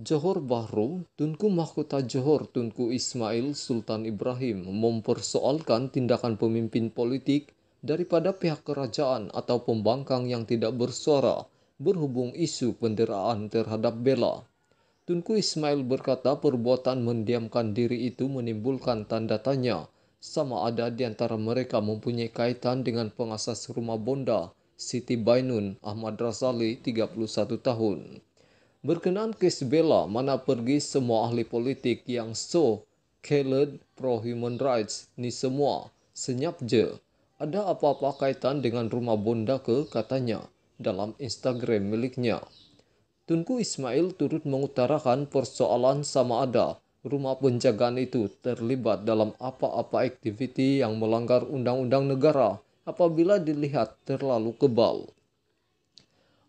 Johor Bahru, Tunku Mahkota Johor Tunku Ismail Sultan Ibrahim mempersoalkan tindakan pemimpin politik daripada pihak kerajaan atau pembangkang yang tidak bersuara berhubung isu penderaan terhadap bela. Tunku Ismail berkata perbuatan mendiamkan diri itu menimbulkan tanda tanya sama ada di antara mereka mempunyai kaitan dengan pengasas rumah Bonda, Siti Bainun Ahmad Razali 31 tahun berkenaan kes Bella mana pergi semua ahli politik yang so Khaled pro human rights ni semua senyap je. Ada apa-apa kaitan dengan rumah Bonda ke katanya dalam Instagram miliknya. Tunku Ismail turut mengutarakan persoalan sama ada rumah penjagaan itu terlibat dalam apa-apa aktiviti yang melanggar undang-undang negara apabila dilihat terlalu kebal.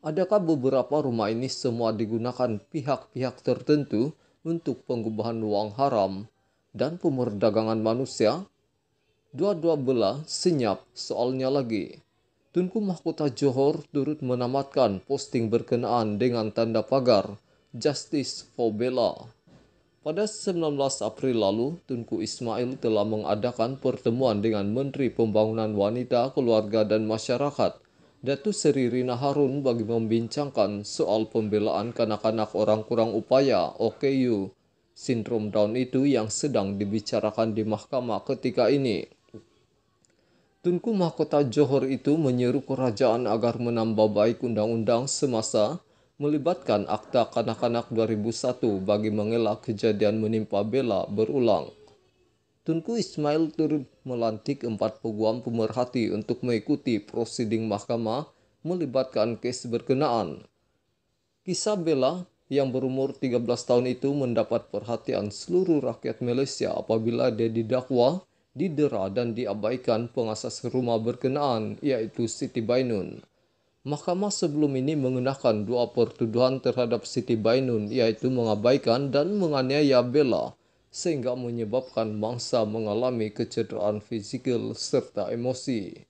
Adakah beberapa rumah ini semua digunakan pihak-pihak tertentu untuk pengubahan uang haram dan pemerdagangan manusia? Dua-dua belah senyap soalnya lagi. Tunku Mahkota Johor turut menamatkan posting berkenaan dengan tanda pagar Justice for Bella. Pada 19 April lalu, Tunku Ismail telah mengadakan pertemuan dengan Menteri Pembangunan Wanita, Keluarga, dan Masyarakat Datu Seri Rina Harun bagi membincangkan soal pembelaan kanak-kanak orang kurang upaya OKU, sindrom Down itu yang sedang dibicarakan di mahkamah ketika ini. Tunku Mahkota Johor itu menyeru kerajaan agar menambah baik undang-undang semasa melibatkan Akta Kanak-Kanak 2001 bagi mengelak kejadian menimpa Bella berulang. Tunku Ismail turut melantik empat peguam pemerhati untuk mengikuti prosiding mahkamah melibatkan kes berkenaan. Kisah Bella yang berumur 13 tahun itu mendapat perhatian seluruh rakyat Malaysia apabila dia didakwa, didera dan diabaikan pengasas rumah berkenaan yaitu Siti Bainun. Mahkamah sebelum ini mengenakan dua pertuduhan terhadap Siti Bainun yaitu mengabaikan dan menganiaya Bella sehingga menyebabkan mangsa mengalami kecederaan fisikal serta emosi.